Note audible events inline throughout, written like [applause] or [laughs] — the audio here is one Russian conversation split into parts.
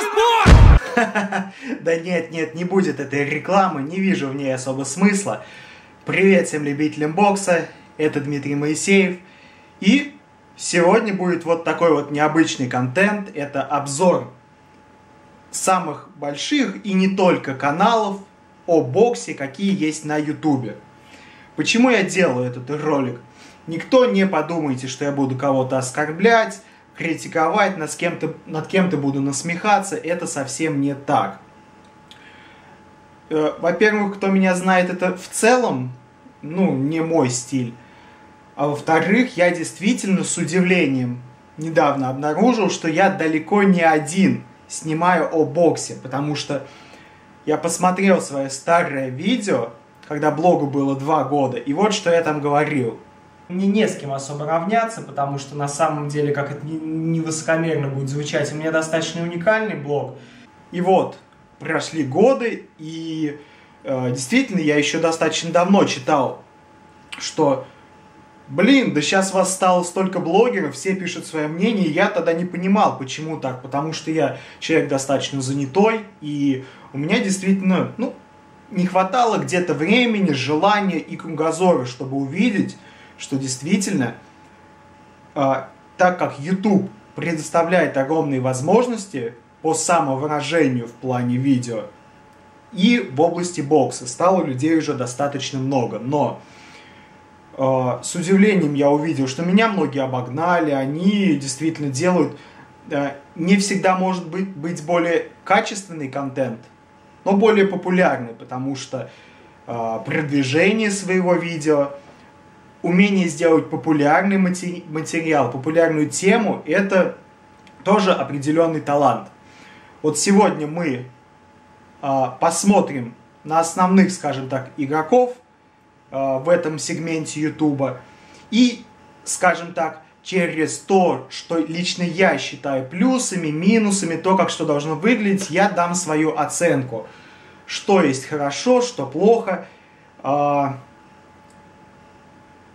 спорт! [laughs] Да нет, нет, не будет этой рекламы, не вижу в ней особо смысла. Привет всем любителям бокса, это Дмитрий Моисеев. И сегодня будет вот такой вот необычный контент, это обзор самых больших и не только каналов о боксе, какие есть на ютубе. Почему я делаю этот ролик? Никто не подумайте, что я буду кого-то оскорблять, критиковать, над, кем то над кем-то буду насмехаться, это совсем не так. Э, во-первых, кто меня знает, это в целом, ну, не мой стиль. А во-вторых, я действительно с удивлением недавно обнаружил, что я далеко не один снимаю о боксе, потому что я посмотрел свое старое видео, когда блогу было два года, и вот что я там говорил – мне не с кем особо равняться, потому что на самом деле, как это невысокомерно будет звучать, у меня достаточно уникальный блог. И вот, прошли годы, и э, действительно, я еще достаточно давно читал, что, блин, да сейчас вас стало столько блогеров, все пишут свое мнение, я тогда не понимал, почему так, потому что я человек достаточно занятой, и у меня действительно, ну, не хватало где-то времени, желания и кругозора, чтобы увидеть, что действительно, а, так как YouTube предоставляет огромные возможности по самовыражению в плане видео, и в области бокса стало людей уже достаточно много. Но э, с удивлением я увидел, что меня многие обогнали, они действительно делают э, не всегда может быть, быть более качественный контент, но более популярный, потому что э, продвижение своего видео – умение сделать популярный матери материал, популярную тему, это тоже определенный талант. Вот сегодня мы э, посмотрим на основных, скажем так, игроков э, в этом сегменте Ютуба и, скажем так, через то, что лично я считаю плюсами, минусами, то, как что должно выглядеть, я дам свою оценку. Что есть хорошо, что плохо. Э,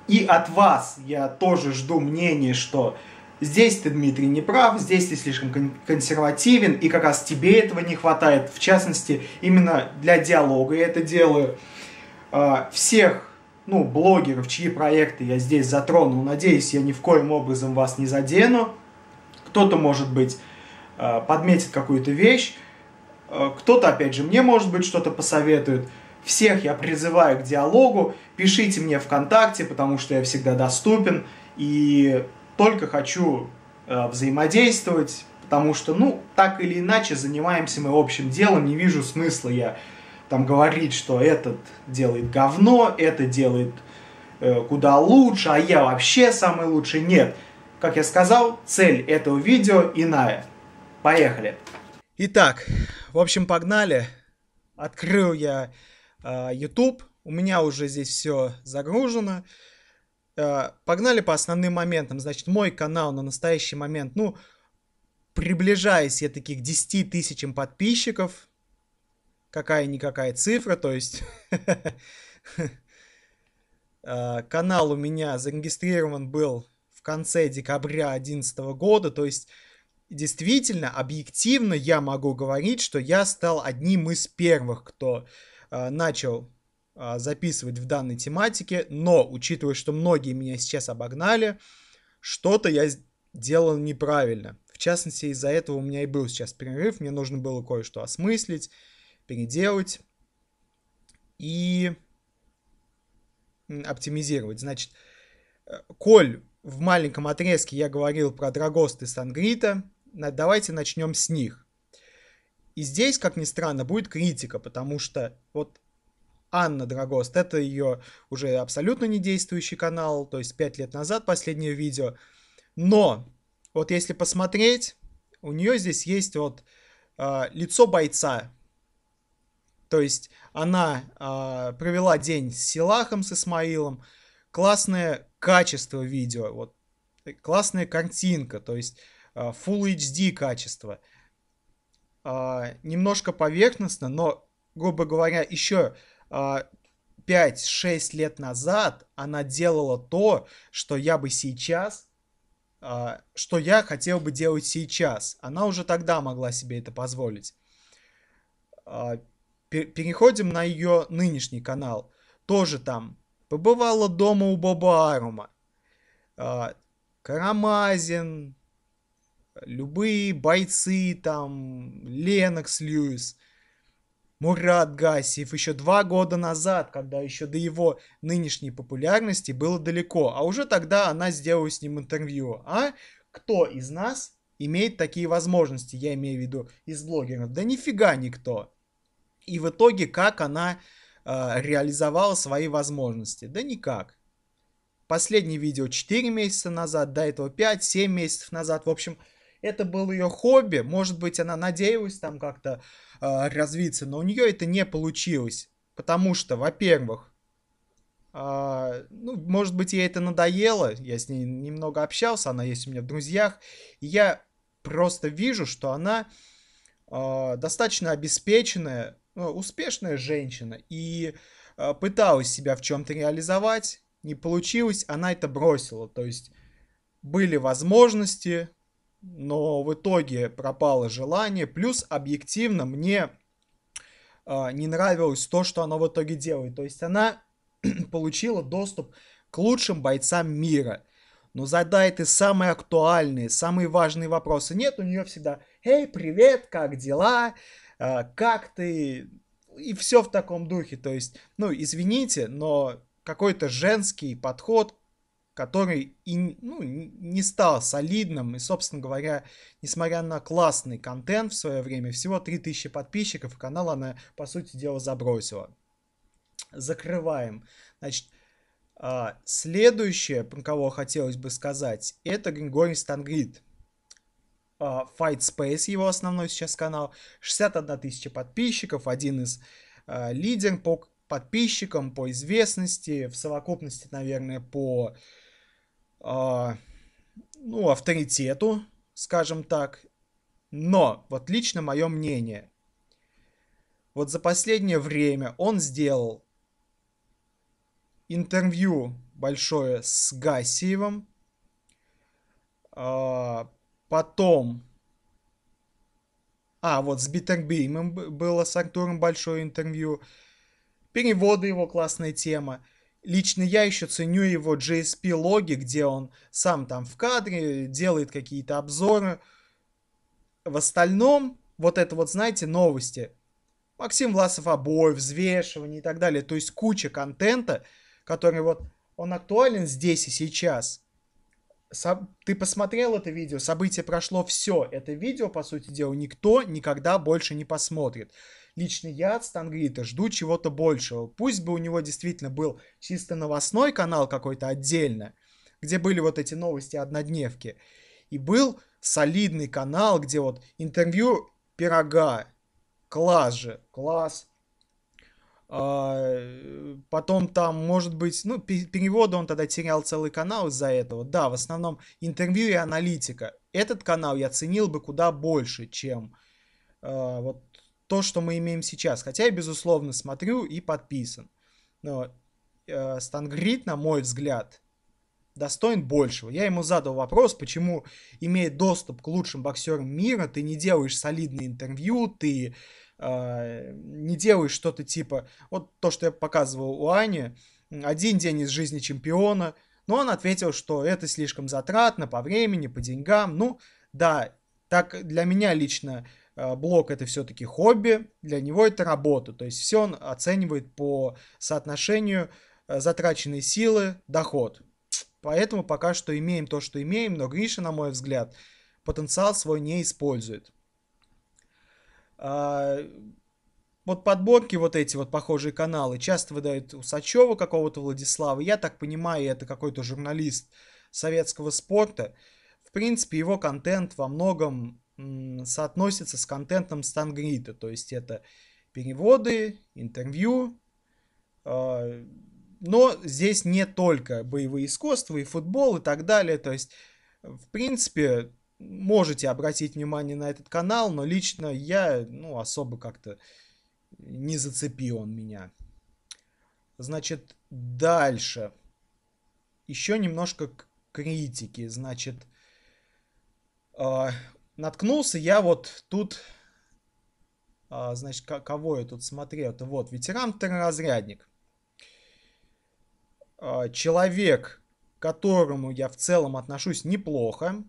и от вас я тоже жду мнений, что здесь ты, Дмитрий, не прав, здесь ты слишком кон- консервативен, и как раз тебе этого не хватает. В частности, именно для диалога я это делаю. А, всех ну, блогеров, чьи проекты я здесь затронул, надеюсь, я ни в коем образом вас не задену. Кто-то, может быть, а, подметит какую-то вещь, а, кто-то, опять же, мне, может быть, что-то посоветует – всех я призываю к диалогу. Пишите мне ВКонтакте, потому что я всегда доступен. И только хочу э, взаимодействовать, потому что, ну, так или иначе, занимаемся мы общим делом. Не вижу смысла я там говорить, что этот делает говно, это делает э, куда лучше, а я вообще самый лучший. Нет. Как я сказал, цель этого видео иная. Поехали. Итак, в общем, погнали. Открыл я а, YouTube. У меня уже здесь все загружено. А, погнали по основным моментам. Значит, мой канал на настоящий момент, ну, приближаясь я таких 10 тысячам подписчиков, какая-никакая цифра, то есть [laughs] а, канал у меня зарегистрирован был в конце декабря 2011 года, то есть действительно, объективно я могу говорить, что я стал одним из первых, кто Э, начал э, записывать в данной тематике, но, учитывая, что многие меня сейчас обогнали, что-то я делал неправильно. В частности, из-за этого у меня и был сейчас перерыв, мне нужно было кое-что осмыслить, переделать и оптимизировать. Значит, э, коль в маленьком отрезке я говорил про Драгосты и Сангрита, давайте начнем с них. И здесь, как ни странно, будет критика, потому что вот Анна Драгост, это ее уже абсолютно не действующий канал, то есть 5 лет назад последнее видео. Но вот если посмотреть, у нее здесь есть вот э, лицо бойца. То есть она э, провела день с Силахом, с Исмаилом. Классное качество видео, вот э, классная картинка, то есть э, Full HD качество – э, немножко поверхностно, но, грубо говоря, еще э, 5-6 лет назад она делала то, что я бы сейчас, э, что я хотел бы делать сейчас. Она уже тогда могла себе это позволить. Э, переходим на ее нынешний канал. Тоже там побывала дома у Боба Арума. Карамазин, любые бойцы, там, Ленокс Льюис, Мурат Гасиев еще два года назад, когда еще до его нынешней популярности было далеко, а уже тогда она сделала с ним интервью. А кто из нас имеет такие возможности, я имею в виду из блогеров? Да нифига никто. И в итоге как она э, реализовала свои возможности? Да никак. Последнее видео 4 месяца назад, до этого 5-7 месяцев назад. В общем, это было ее хобби, может быть, она надеялась там как-то э, развиться, но у нее это не получилось, потому что, во-первых, а, ну, может быть, ей это надоело, я с ней немного общался, она есть у меня в друзьях, и я просто вижу, что она а, достаточно обеспеченная, ну, успешная женщина, и а, пыталась себя в чем-то реализовать, не получилось, она это бросила, то есть были возможности, но в итоге пропало желание. Плюс объективно мне э, не нравилось то, что она в итоге делает. То есть она [clears throat] получила доступ к лучшим бойцам мира. Но задает и самые актуальные, самые важные вопросы. Нет, у нее всегда «Эй, привет, как дела? Э, как ты?» И все в таком духе. То есть, ну, извините, но какой-то женский подход который и, ну, не стал солидным, и, собственно говоря, несмотря на классный контент в свое время, всего 3000 подписчиков, канал она, по сути дела, забросила. Закрываем. Значит, а, следующее, про кого хотелось бы сказать, это Григорий Стангрид. А, Fight Space, его основной сейчас канал, 61 тысяча подписчиков, один из а, лидер по подписчикам, по известности, в совокупности, наверное, по а, ну, авторитету, скажем так. Но, вот лично мое мнение, вот за последнее время он сделал интервью большое с Гасиевым, а, потом... А, вот с Биттербимом было с Артуром большое интервью. Переводы его классная тема. Лично я еще ценю его JSP-логи, где он сам там в кадре делает какие-то обзоры. В остальном, вот это вот, знаете, новости. Максим Власов обои, взвешивание и так далее. То есть куча контента, который вот он актуален здесь и сейчас. Со... Ты посмотрел это видео, событие прошло, все. Это видео, по сути дела, никто никогда больше не посмотрит лично я от Стангрита жду чего-то большего. Пусть бы у него действительно был чисто новостной канал какой-то отдельно, где были вот эти новости однодневки. И был солидный канал, где вот интервью пирога, класс же, класс. А, потом там, может быть, ну, переводы он тогда терял целый канал из-за этого. Да, в основном интервью и аналитика. Этот канал я ценил бы куда больше, чем а, вот то, что мы имеем сейчас. Хотя я, безусловно, смотрю и подписан. Но э, на мой взгляд, достоин большего. Я ему задал вопрос, почему, имея доступ к лучшим боксерам мира, ты не делаешь солидные интервью, ты э, не делаешь что-то типа... Вот то, что я показывал у Ани, один день из жизни чемпиона, но он ответил, что это слишком затратно по времени, по деньгам. Ну, да, так для меня лично Э, блок это все-таки хобби, для него это работа. То есть все он оценивает по соотношению э, затраченной силы, доход. Поэтому пока что имеем то, что имеем, но Гриша, на мой взгляд, потенциал свой не использует. А, вот подборки вот эти вот похожие каналы часто выдают Усачева какого-то Владислава. Я так понимаю, это какой-то журналист советского спорта. В принципе, его контент во многом соотносится с контентом Стангрида. То есть это переводы, интервью. А, но здесь не только боевые искусства и футбол и так далее. То есть, в принципе, можете обратить внимание на этот канал, но лично я ну, особо как-то не зацепил он меня. Значит, дальше. Еще немножко критики. Значит, а, наткнулся я вот тут, а, значит, кого я тут смотрел? -то? Вот, ветеран второразрядник. А, человек, к которому я в целом отношусь неплохо.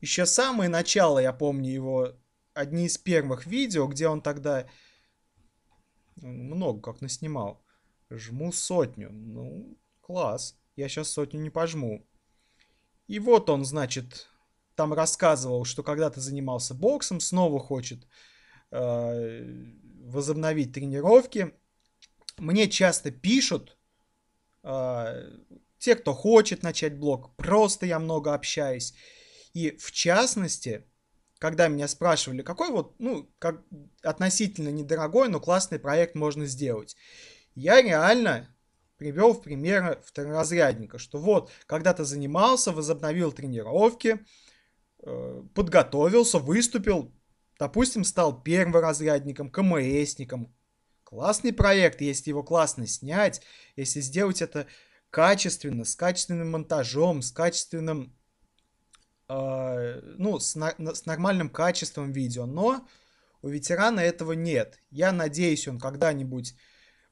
Еще самое начало, я помню его, одни из первых видео, где он тогда ну, много как наснимал. Жму сотню. Ну, класс. Я сейчас сотню не пожму. И вот он, значит, там рассказывал, что когда-то занимался боксом, снова хочет э, возобновить тренировки. Мне часто пишут э, те, кто хочет начать блог, просто я много общаюсь. И в частности, когда меня спрашивали, какой вот, ну, как относительно недорогой, но классный проект можно сделать, я реально привел в пример второразрядника, что вот, когда-то занимался, возобновил тренировки, Э, подготовился, выступил, допустим, стал перворазрядником, КМСником. Классный проект, если его классно снять, если сделать это качественно, с качественным монтажом, с качественным, э, ну, с, на, с нормальным качеством видео. Но у ветерана этого нет. Я надеюсь, он когда-нибудь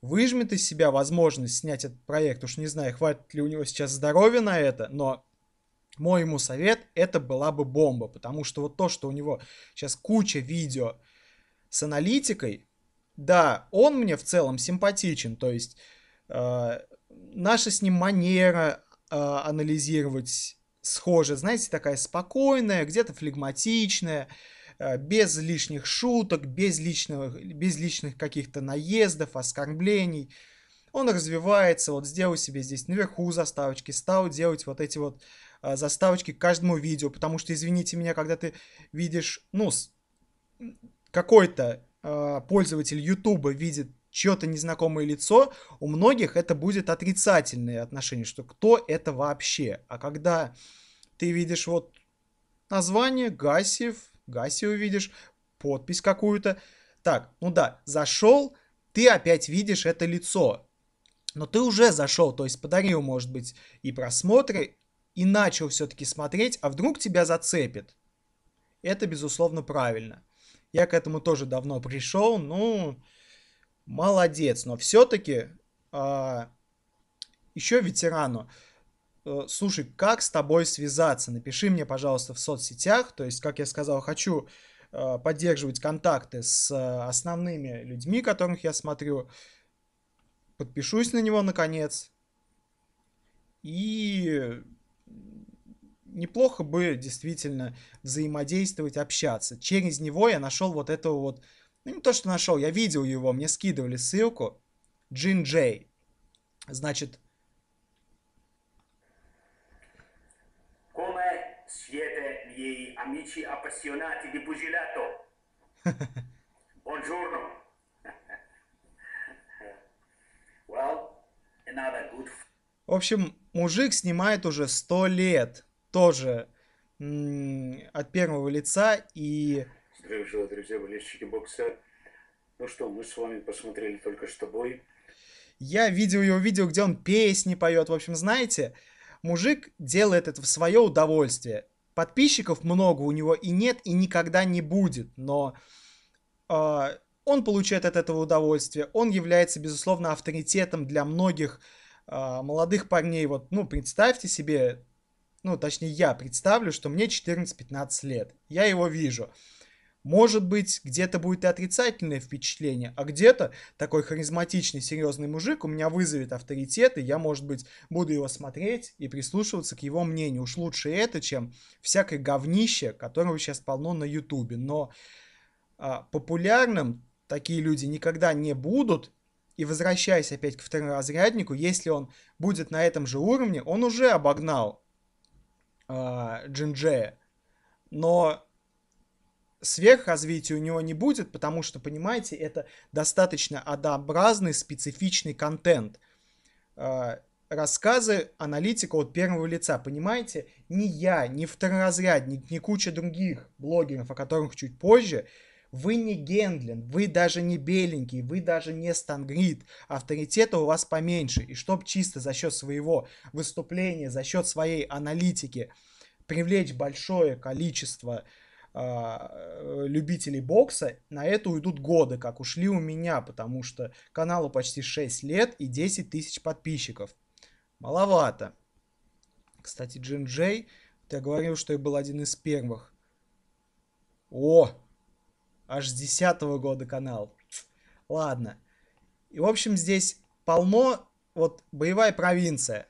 выжмет из себя возможность снять этот проект. Уж не знаю, хватит ли у него сейчас здоровья на это, но мой ему совет, это была бы бомба, потому что вот то, что у него сейчас куча видео с аналитикой, да, он мне в целом симпатичен, то есть э, наша с ним манера э, анализировать схожа, знаете, такая спокойная, где-то флегматичная, э, без лишних шуток, без, личных, без личных каких-то наездов, оскорблений. Он развивается, вот сделал себе здесь наверху заставочки, стал делать вот эти вот а, заставочки к каждому видео, потому что, извините меня, когда ты видишь, ну, какой-то а, пользователь YouTube видит чье-то незнакомое лицо, у многих это будет отрицательное отношение, что кто это вообще. А когда ты видишь вот название Гасев, Гасев увидишь подпись какую-то, так, ну да, зашел, ты опять видишь это лицо, но ты уже зашел, то есть подарил, может быть, и просмотры, и начал все-таки смотреть, а вдруг тебя зацепит. Это, безусловно, правильно. Я к этому тоже давно пришел, ну, молодец. Но все-таки э, а, еще ветерану, э, слушай, как с тобой связаться? Напиши мне, пожалуйста, в соцсетях. То есть, как я сказал, хочу э, поддерживать контакты с э, основными людьми, которых я смотрю. Подпишусь на него, наконец. И неплохо бы действительно взаимодействовать, общаться. Через него я нашел вот этого вот, ну не то, что нашел, я видел его, мне скидывали ссылку, Джин Джей. Значит... Buongiorno. [laughs] well, another good в общем, мужик снимает уже 100 лет тоже от первого лица и... Здравия друзья, болельщики бокса. Ну что, мы с вами посмотрели только что бой. Я видел его видео, где он песни поет. В общем, знаете, мужик делает это в свое удовольствие. Подписчиков много у него и нет, и никогда не будет. Но э, он получает от этого удовольствие. Он является, безусловно, авторитетом для многих э, молодых парней. Вот, ну, представьте себе ну, точнее, я представлю, что мне 14-15 лет. Я его вижу. Может быть, где-то будет и отрицательное впечатление, а где-то такой харизматичный, серьезный мужик у меня вызовет авторитет, и я, может быть, буду его смотреть и прислушиваться к его мнению. Уж лучше это, чем всякое говнище, которого сейчас полно на Ютубе. Но а, популярным такие люди никогда не будут, и возвращаясь опять к второму разряднику, если он будет на этом же уровне, он уже обогнал э, Джинджея. Но сверхразвития у него не будет, потому что, понимаете, это достаточно однообразный, специфичный контент. А, рассказы аналитика от первого лица, понимаете? Ни я, ни второразрядник, ни куча других блогеров, о которых чуть позже – вы не Гендлин, вы даже не Беленький, вы даже не Стангрид. Авторитета у вас поменьше. И чтоб чисто за счет своего выступления, за счет своей аналитики привлечь большое количество а, любителей бокса, на это уйдут годы, как ушли у меня, потому что каналу почти 6 лет и 10 тысяч подписчиков. Маловато. Кстати, Джин Джей, я говорил, что я был один из первых. О, Аж с 10 -го года канал. Ладно. И, в общем, здесь полно, вот, боевая провинция.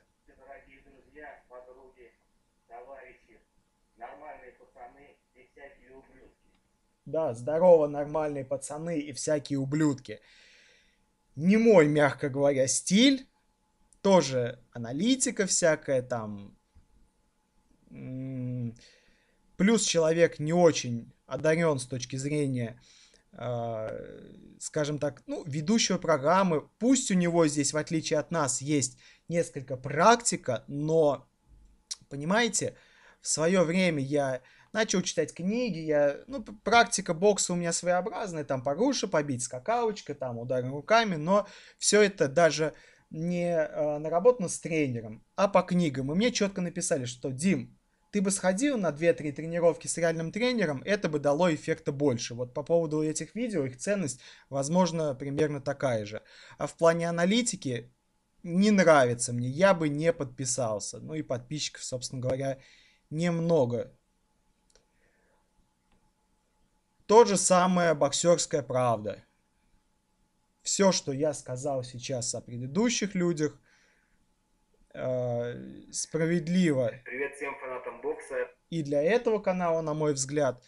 да, здорово, нормальные пацаны и всякие ублюдки. Не мой, мягко говоря, стиль. Тоже аналитика всякая там. Плюс человек не очень одарен с точки зрения, э, скажем так, ну, ведущего программы. Пусть у него здесь, в отличие от нас, есть несколько практика, но, понимаете, в свое время я начал читать книги, я, ну, практика бокса у меня своеобразная, там поруша побить, скакалочка, там удары руками, но все это даже не э, наработано с тренером, а по книгам. И мне четко написали, что, Дим, ты бы сходил на 2-3 тренировки с реальным тренером, это бы дало эффекта больше. Вот по поводу этих видео, их ценность, возможно, примерно такая же. А в плане аналитики не нравится мне, я бы не подписался. Ну и подписчиков, собственно говоря, немного. То же самое боксерская правда. Все, что я сказал сейчас о предыдущих людях, э, справедливо. Привет всем фанатам бокса. И для этого канала, на мой взгляд,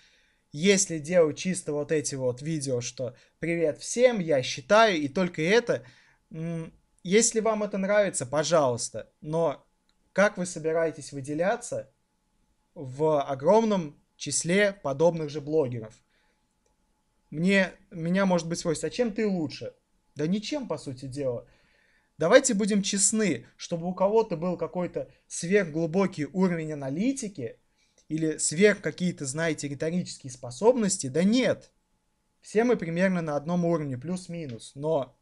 если делать чисто вот эти вот видео, что привет всем, я считаю, и только это, если вам это нравится, пожалуйста, но как вы собираетесь выделяться в огромном числе подобных же блогеров? Мне, меня может быть спросят, а чем ты лучше? Да ничем, по сути дела. Давайте будем честны, чтобы у кого-то был какой-то сверхглубокий уровень аналитики или сверх какие-то, знаете, риторические способности. Да нет. Все мы примерно на одном уровне, плюс-минус. Но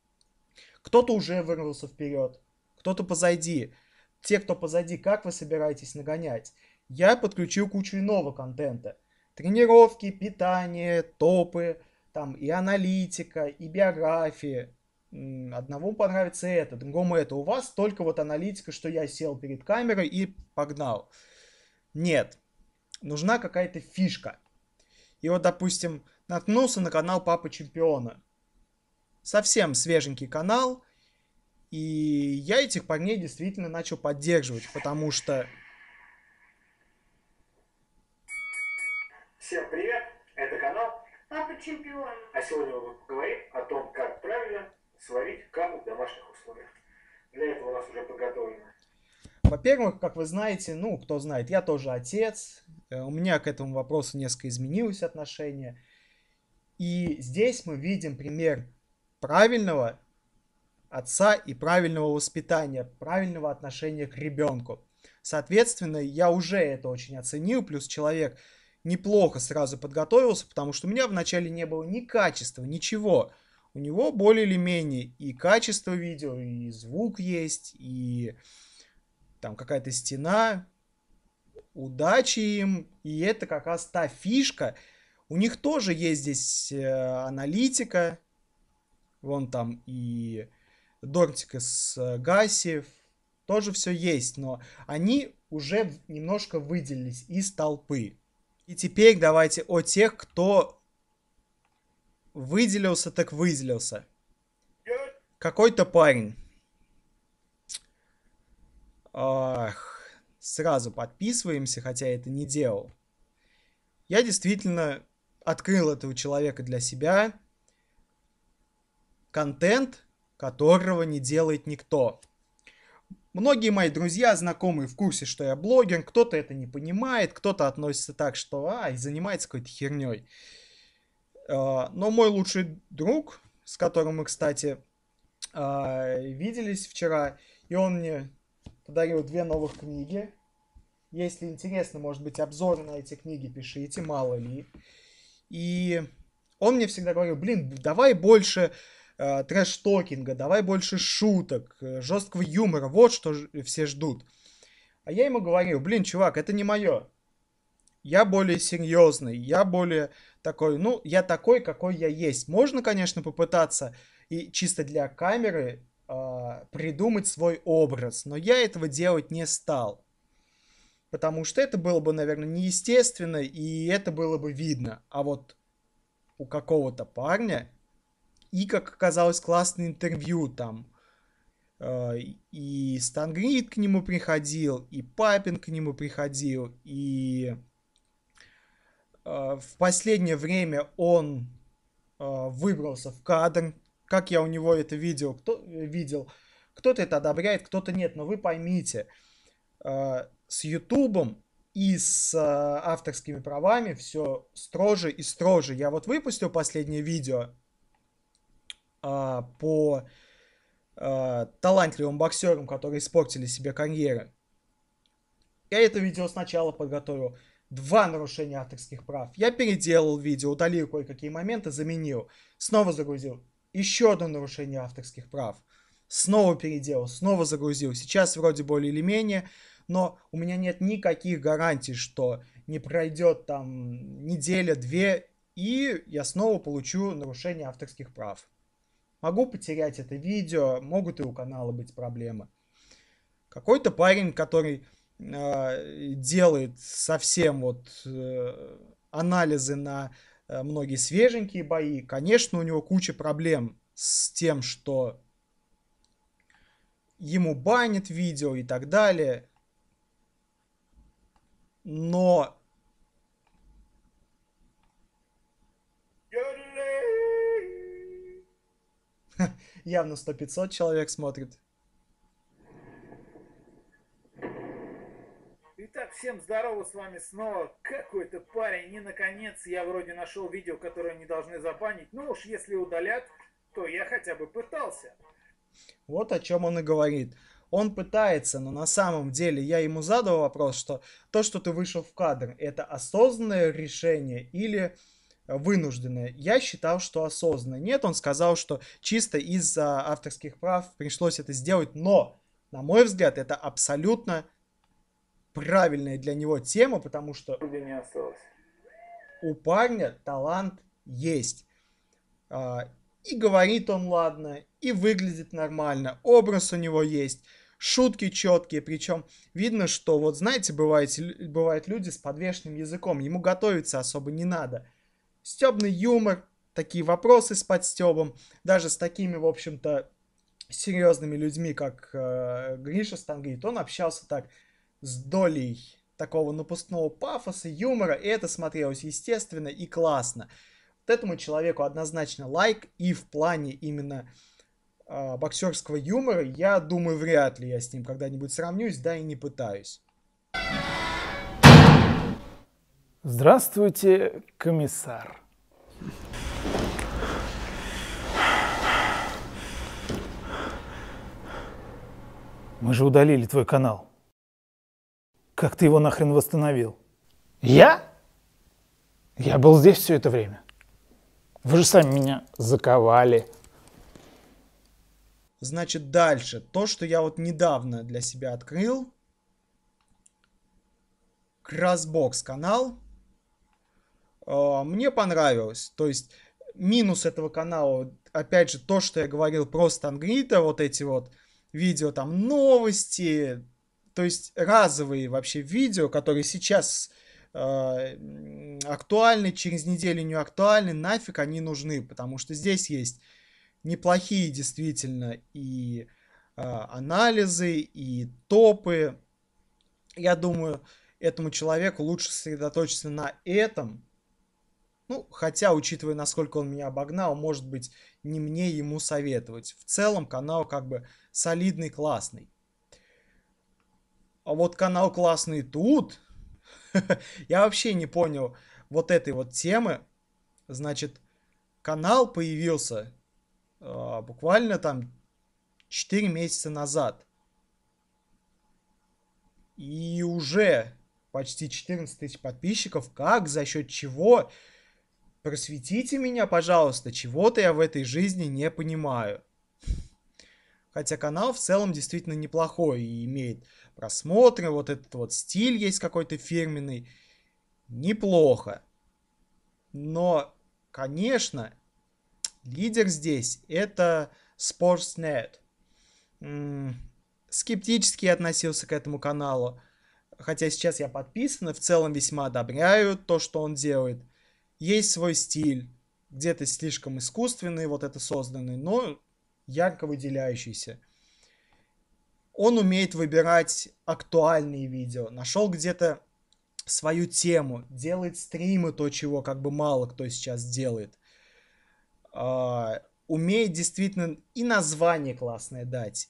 кто-то уже вырвался вперед, кто-то позади. Те, кто позади, как вы собираетесь нагонять? Я подключил кучу иного контента. Тренировки, питание, топы, там и аналитика, и биографии одному понравится это, другому это. У вас только вот аналитика, что я сел перед камерой и погнал. Нет, нужна какая-то фишка. И вот, допустим, наткнулся на канал Папа Чемпиона. Совсем свеженький канал. И я этих парней действительно начал поддерживать, потому что... Всем привет, это канал Папа Чемпион. А сегодня мы поговорим о том, как правильно словить карму в домашних условиях. Для этого у нас уже подготовлено. Во-первых, как вы знаете, ну, кто знает, я тоже отец. Э, у меня к этому вопросу несколько изменилось отношение. И здесь мы видим пример правильного отца и правильного воспитания, правильного отношения к ребенку. Соответственно, я уже это очень оценил, плюс человек неплохо сразу подготовился, потому что у меня вначале не было ни качества, ничего у него более или менее и качество видео, и звук есть, и там какая-то стена. Удачи им, и это как раз та фишка. У них тоже есть здесь э, аналитика, вон там и Дортика с э, тоже все есть, но они уже немножко выделились из толпы. И теперь давайте о тех, кто выделился так выделился. Какой-то парень. Ах, сразу подписываемся, хотя это не делал. Я действительно открыл этого человека для себя. Контент, которого не делает никто. Многие мои друзья, знакомые в курсе, что я блогер, кто-то это не понимает, кто-то относится так, что а, и занимается какой-то херней. А, но мой лучший друг, с которым мы, кстати, а, виделись вчера, и он мне подарил две новых книги. Если интересно, может быть, обзоры на эти книги пишите, мало ли. И он мне всегда говорил, блин, давай больше э, трэш-токинга, давай больше шуток, э, жесткого юмора, вот что все ждут. А я ему говорил, блин, чувак, это не мое я более серьезный, я более такой, ну, я такой, какой я есть. Можно, конечно, попытаться и чисто для камеры э, придумать свой образ, но я этого делать не стал. Потому что это было бы, наверное, неестественно, и это было бы видно. А вот у какого-то парня, и, как оказалось, классное интервью там, а, и Стангрид к нему приходил, и Папин к нему приходил, и Э, в последнее время он э, выбрался в кадр, как я у него это видел, кто э, видел. Кто-то это одобряет, кто-то нет, но вы поймите, с Ютубом и с авторскими правами все строже и строже. Я вот выпустил последнее видео по талантливым боксерам, которые испортили себе карьеры. Я это видео сначала подготовил два нарушения авторских прав. Я переделал видео, удалил кое-какие моменты, заменил, снова загрузил. Еще одно нарушение авторских прав. Снова переделал, снова загрузил. Сейчас вроде более или менее, но у меня нет никаких гарантий, что не пройдет там неделя-две, и я снова получу нарушение авторских прав. Могу потерять это видео, могут и у канала быть проблемы. Какой-то парень, который а, делает совсем вот э, анализы на э, многие свеженькие бои. Конечно, у него куча проблем с тем, что ему банят видео и так далее. Но [laughs] явно 100-500 человек смотрит. всем здорово, с вами снова какой-то парень. И, наконец, я вроде нашел видео, которое не должны забанить. Ну уж если удалят, то я хотя бы пытался. Вот о чем он и говорит. Он пытается, но на самом деле я ему задал вопрос, что то, что ты вышел в кадр, это осознанное решение или вынужденное. Я считал, что осознанное. Нет, он сказал, что чисто из-за авторских прав пришлось это сделать, но, на мой взгляд, это абсолютно правильная для него тема, потому что не у парня талант есть. А, и говорит он ладно, и выглядит нормально, образ у него есть, шутки четкие, причем видно, что вот знаете, бывает, бывают люди с подвешенным языком, ему готовиться особо не надо. Стебный юмор, такие вопросы с подстебом, даже с такими, в общем-то, серьезными людьми, как э, Гриша Стангрид, он общался так, с долей такого напускного пафоса, юмора, и это смотрелось естественно и классно. Вот этому человеку однозначно лайк, и в плане именно э, а, боксерского юмора, я думаю, вряд ли я с ним когда-нибудь сравнюсь, да и не пытаюсь. Здравствуйте, комиссар. Мы же удалили твой канал. Как ты его нахрен восстановил? Я? Я был здесь все это время. Вы же сами меня заковали. Значит, дальше. То, что я вот недавно для себя открыл. Красбокс канал. А, мне понравилось. То есть, минус этого канала, опять же, то, что я говорил про Стангрита, вот эти вот видео, там, новости, то есть разовые вообще видео, которые сейчас э, актуальны, через неделю не актуальны, нафиг они нужны, потому что здесь есть неплохие действительно и э, анализы, и топы. Я думаю, этому человеку лучше сосредоточиться на этом. Ну, хотя, учитывая, насколько он меня обогнал, может быть, не мне ему советовать. В целом канал как бы солидный, классный. А вот канал классный тут. [laughs] Я вообще не понял вот этой вот темы. Значит, канал появился э, буквально там 4 месяца назад. И уже почти 14 тысяч подписчиков. Как? За счет чего? Просветите меня, пожалуйста. Чего-то я в этой жизни не понимаю. Хотя канал в целом действительно неплохой и имеет просмотры, вот этот вот стиль есть какой-то фирменный. Неплохо. Но, конечно, лидер здесь это Sportsnet. Скептически относился к этому каналу. Хотя сейчас я подписан и в целом весьма одобряю то, что он делает. Есть свой стиль, где-то слишком искусственный, вот это созданный, но ярко выделяющийся. Он умеет выбирать актуальные видео. Нашел где-то свою тему, делает стримы, то, чего как бы мало кто сейчас делает. Uh, умеет действительно и название классное дать,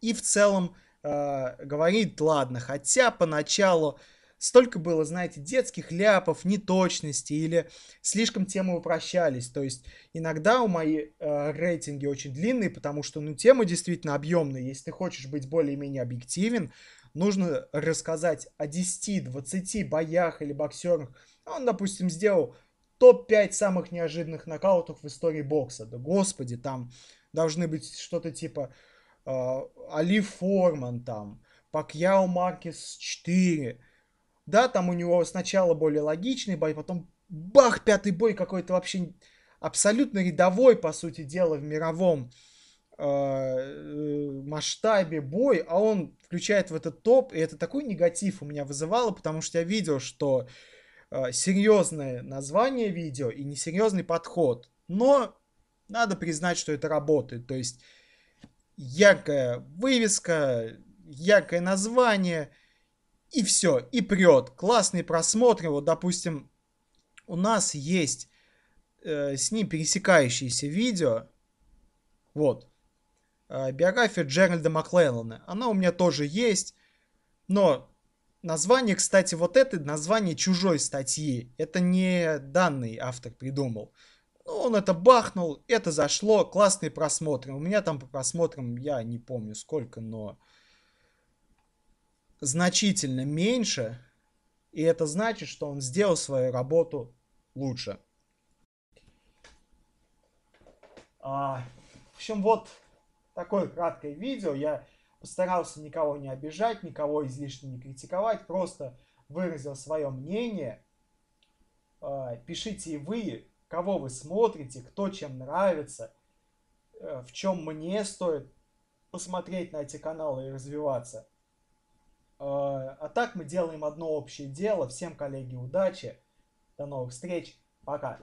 и в целом uh, говорит, ладно, хотя поначалу столько было, знаете, детских ляпов, неточностей или слишком темы упрощались. То есть иногда у мои э, рейтинги очень длинные, потому что, ну, темы действительно объемные. Если ты хочешь быть более-менее объективен, нужно рассказать о 10-20 боях или боксерах. Ну, он, допустим, сделал топ-5 самых неожиданных нокаутов в истории бокса. Да господи, там должны быть что-то типа э, Али Форман там, Пакьяо Маркес 4, да, там у него сначала более логичный бой, потом бах, пятый бой какой-то вообще абсолютно рядовой, по сути дела, в мировом э, э, масштабе бой, а он включает в этот топ, и это такой негатив у меня вызывало, потому что я видел, что э, серьезное название видео и несерьезный подход, но надо признать, что это работает, то есть яркая вывеска, яркое название – и все, и прет. Классный просмотр, вот, допустим, у нас есть э, с ним пересекающиеся видео, вот, э, биография Джеральда Маклеллана, она у меня тоже есть, но название, кстати, вот это название чужой статьи, это не данный автор придумал. Ну, он это бахнул, это зашло, классные просмотры. У меня там по просмотрам, я не помню сколько, но значительно меньше, и это значит, что он сделал свою работу лучше. А, в общем, вот такое краткое видео. Я постарался никого не обижать, никого излишне не критиковать, просто выразил свое мнение. А, пишите и вы, кого вы смотрите, кто чем нравится, э, в чем мне стоит посмотреть на эти каналы и развиваться – Э, а так мы делаем одно общее дело. Всем, коллеги, удачи. До новых встреч. Пока.